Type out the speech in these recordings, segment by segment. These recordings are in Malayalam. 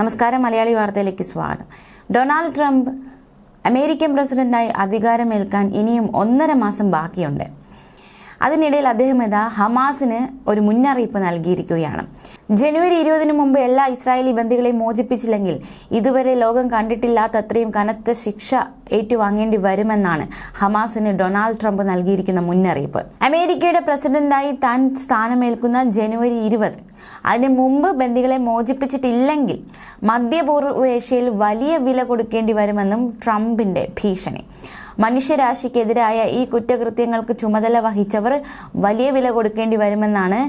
നമസ്കാരം മലയാളി വാർത്തയിലേക്ക് സ്വാഗതം ഡൊണാൾഡ് ട്രംപ് അമേരിക്കൻ പ്രസിഡന്റായി അധികാരമേൽക്കാൻ ഇനിയും ഒന്നര മാസം ബാക്കിയുണ്ട് അതിനിടയിൽ അദ്ദേഹം ഇതാ ഹമാസിന് ഒരു മുന്നറിയിപ്പ് നൽകിയിരിക്കുകയാണ് ജനുവരി ഇരുപതിന് മുമ്പ് എല്ലാ ഇസ്രായേലി ബന്ദികളെയും മോചിപ്പിച്ചില്ലെങ്കിൽ ഇതുവരെ ലോകം കണ്ടിട്ടില്ലാത്തത്രയും കനത്ത ശിക്ഷ ഏറ്റുവാങ്ങേണ്ടി വരുമെന്നാണ് ഹമാസിന് ഡൊണാൾഡ് ട്രംപ് നൽകിയിരിക്കുന്ന മുന്നറിയിപ്പ് അമേരിക്കയുടെ പ്രസിഡന്റായി താൻ സ്ഥാനമേൽക്കുന്ന ജനുവരി ഇരുപത് അതിനു മുമ്പ് ബന്ദികളെ മോചിപ്പിച്ചിട്ടില്ലെങ്കിൽ മധ്യപൂർവ്വ ഏഷ്യയിൽ വലിയ വില കൊടുക്കേണ്ടി വരുമെന്നും ട്രംപിന്റെ ഭീഷണി മനുഷ്യരാശിക്കെതിരായ ഈ കുറ്റകൃത്യങ്ങൾക്ക് ചുമതല വഹിച്ചവർ വലിയ വില കൊടുക്കേണ്ടി വരുമെന്നാണ്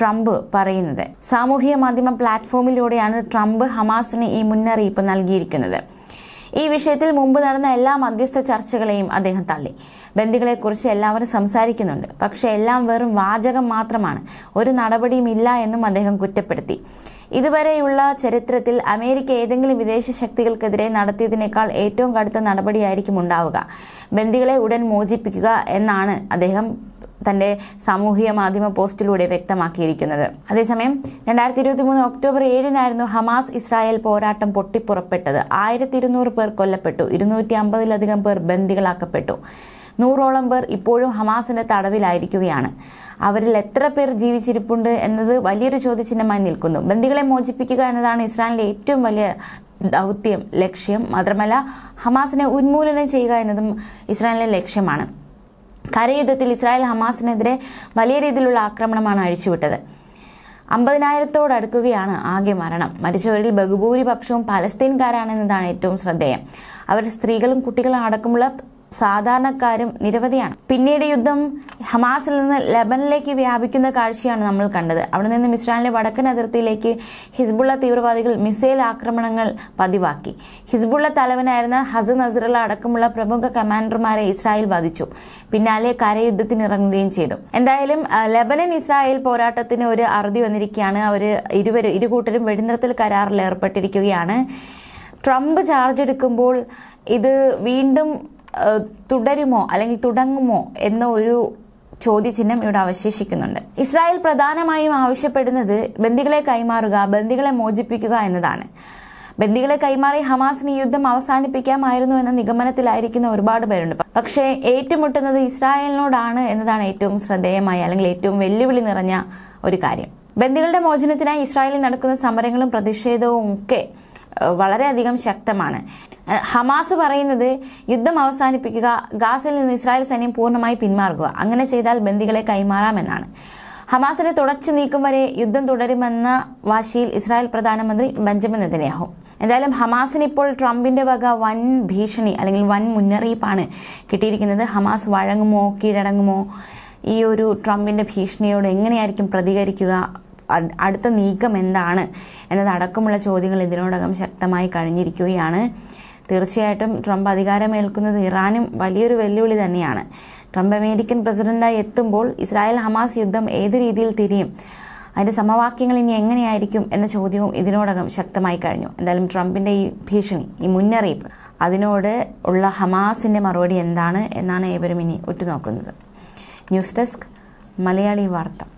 ട്രംപ് പറയുന്നത് സാമൂഹ്യ മാധ്യമ പ്ലാറ്റ്ഫോമിലൂടെയാണ് ട്രംപ് ഹമാസിന് ഈ മുന്നറിയിപ്പ് നൽകിയിരിക്കുന്നത് ഈ വിഷയത്തിൽ മുമ്പ് നടന്ന എല്ലാ മധ്യസ്ഥ ചർച്ചകളെയും അദ്ദേഹം തള്ളി ബന്ധുക്കളെക്കുറിച്ച് എല്ലാവരും സംസാരിക്കുന്നുണ്ട് പക്ഷേ എല്ലാം വെറും വാചകം മാത്രമാണ് ഒരു നടപടിയും ഇല്ല എന്നും അദ്ദേഹം കുറ്റപ്പെടുത്തി ഇതുവരെയുള്ള ചരിത്രത്തിൽ അമേരിക്ക ഏതെങ്കിലും വിദേശ ശക്തികൾക്കെതിരെ നടത്തിയതിനേക്കാൾ ഏറ്റവും കടുത്ത നടപടിയായിരിക്കും ഉണ്ടാവുക ബന്ദികളെ ഉടൻ മോചിപ്പിക്കുക എന്നാണ് അദ്ദേഹം തൻ്റെ സാമൂഹിക മാധ്യമ പോസ്റ്റിലൂടെ വ്യക്തമാക്കിയിരിക്കുന്നത് അതേസമയം രണ്ടായിരത്തി ഇരുപത്തി മൂന്ന് ഒക്ടോബർ ഏഴിനായിരുന്നു ഹമാസ് ഇസ്രായേൽ പോരാട്ടം പൊട്ടിപ്പുറപ്പെട്ടത് ആയിരത്തി ഇരുന്നൂറ് പേർ കൊല്ലപ്പെട്ടു ഇരുന്നൂറ്റി അമ്പതിലധികം പേർ ബന്ദികളാക്കപ്പെട്ടു നൂറോളം പേർ ഇപ്പോഴും ഹമാസിന്റെ തടവിലായിരിക്കുകയാണ് അവരിൽ എത്ര പേർ ജീവിച്ചിരിപ്പുണ്ട് എന്നത് വലിയൊരു ചോദ്യചിഹ്നമായി നിൽക്കുന്നു ബന്ദികളെ മോചിപ്പിക്കുക എന്നതാണ് ഇസ്രായേലിന്റെ ഏറ്റവും വലിയ ദൗത്യം ലക്ഷ്യം മാത്രമല്ല ഹമാസിനെ ഉന്മൂലനം ചെയ്യുക എന്നതും ഇസ്രായേലിന്റെ ലക്ഷ്യമാണ് കരയുദ്ധത്തിൽ ഇസ്രായേൽ ഹമാസിനെതിരെ വലിയ രീതിയിലുള്ള ആക്രമണമാണ് അഴിച്ചുവിട്ടത് അമ്പതിനായിരത്തോടടുക്കുകയാണ് ആകെ മരണം മരിച്ചവരിൽ ബഹുഭൂരിപക്ഷവും പലസ്തീൻകാരാണെന്നതാണ് ഏറ്റവും ശ്രദ്ധേയം അവർ സ്ത്രീകളും കുട്ടികളും അടക്കമുള്ള സാധാരണക്കാരും നിരവധിയാണ് പിന്നീട് യുദ്ധം ഹമാസിൽ നിന്ന് ലബനിലേക്ക് വ്യാപിക്കുന്ന കാഴ്ചയാണ് നമ്മൾ കണ്ടത് അവിടെ നിന്ന് ഇസ്രായേലിന്റെ വടക്കൻ അതിർത്തിയിലേക്ക് ഹിസ്ബുള്ള തീവ്രവാദികൾ മിസൈൽ ആക്രമണങ്ങൾ പതിവാക്കി ഹിസ്ബുള്ള തലവനായിരുന്ന ഹസൻ നസറുള്ള അടക്കമുള്ള പ്രമുഖ കമാൻഡർമാരെ ഇസ്രായേൽ വധിച്ചു പിന്നാലെ കരയുദ്ധത്തിനിറങ്ങുകയും ചെയ്തു എന്തായാലും ലബനൻ ഇസ്രായേൽ പോരാട്ടത്തിന് ഒരു അറുതി വന്നിരിക്കുകയാണ് അവർ ഇരുവരും ഇരു കൂട്ടരും വെടിനിർത്തൽ കരാറിൽ ഏർപ്പെട്ടിരിക്കുകയാണ് ട്രംപ് ചാർജ് എടുക്കുമ്പോൾ ഇത് വീണ്ടും തുടരുമോ അല്ലെങ്കിൽ തുടങ്ങുമോ എന്ന ഒരു ചോദ്യചിഹ്നം ഇവിടെ അവശേഷിക്കുന്നുണ്ട് ഇസ്രായേൽ പ്രധാനമായും ആവശ്യപ്പെടുന്നത് ബന്ദികളെ കൈമാറുക ബന്ദികളെ മോചിപ്പിക്കുക എന്നതാണ് ബന്ദികളെ കൈമാറി ഹമാസിന് യുദ്ധം അവസാനിപ്പിക്കാമായിരുന്നു എന്ന നിഗമനത്തിലായിരിക്കുന്ന ഒരുപാട് പേരുണ്ട് പക്ഷേ ഏറ്റുമുട്ടുന്നത് ഇസ്രായേലിനോടാണ് എന്നതാണ് ഏറ്റവും ശ്രദ്ധേയമായ അല്ലെങ്കിൽ ഏറ്റവും വെല്ലുവിളി നിറഞ്ഞ ഒരു കാര്യം ബന്ദികളുടെ മോചനത്തിനായി ഇസ്രായേലിൽ നടക്കുന്ന സമരങ്ങളും പ്രതിഷേധവും ഒക്കെ വളരെയധികം ശക്തമാണ് ഹമാസ് പറയുന്നത് യുദ്ധം അവസാനിപ്പിക്കുക ഗാസയിൽ നിന്ന് ഇസ്രായേൽ സൈന്യം പൂർണ്ണമായി പിന്മാറുക അങ്ങനെ ചെയ്താൽ ബന്ദികളെ കൈമാറാമെന്നാണ് ഹമാസിനെ തുടച്ചു നീക്കും വരെ യുദ്ധം തുടരുമെന്ന വാശിയിൽ ഇസ്രായേൽ പ്രധാനമന്ത്രി ബെഞ്ചമിൻ നെതന്യാഹു എന്തായാലും ഹമാസിന് ഇപ്പോൾ ട്രംപിന്റെ വക വൻ ഭീഷണി അല്ലെങ്കിൽ വൻ മുന്നറിയിപ്പാണ് കിട്ടിയിരിക്കുന്നത് ഹമാസ് വഴങ്ങുമോ കീഴടങ്ങുമോ ഈ ഒരു ട്രംപിന്റെ ഭീഷണിയോട് എങ്ങനെയായിരിക്കും പ്രതികരിക്കുക അടുത്ത നീക്കം എന്താണ് എന്നതടക്കമുള്ള ചോദ്യങ്ങൾ ഇതിനോടകം ശക്തമായി കഴിഞ്ഞിരിക്കുകയാണ് തീർച്ചയായിട്ടും ട്രംപ് അധികാരമേൽക്കുന്നത് ഇറാനും വലിയൊരു വെല്ലുവിളി തന്നെയാണ് ട്രംപ് അമേരിക്കൻ പ്രസിഡന്റായി എത്തുമ്പോൾ ഇസ്രായേൽ ഹമാസ് യുദ്ധം ഏതു രീതിയിൽ തിരിയും അതിൻ്റെ സമവാക്യങ്ങൾ ഇനി എങ്ങനെയായിരിക്കും എന്ന ചോദ്യവും ഇതിനോടകം ശക്തമായി കഴിഞ്ഞു എന്തായാലും ട്രംപിൻ്റെ ഈ ഭീഷണി ഈ മുന്നറിയിപ്പ് അതിനോട് ഉള്ള ഹമാസിൻ്റെ മറുപടി എന്താണ് എന്നാണ് ഏവരും ഇനി ഉറ്റുനോക്കുന്നത് ന്യൂസ് ഡെസ്ക് മലയാളി വാർത്ത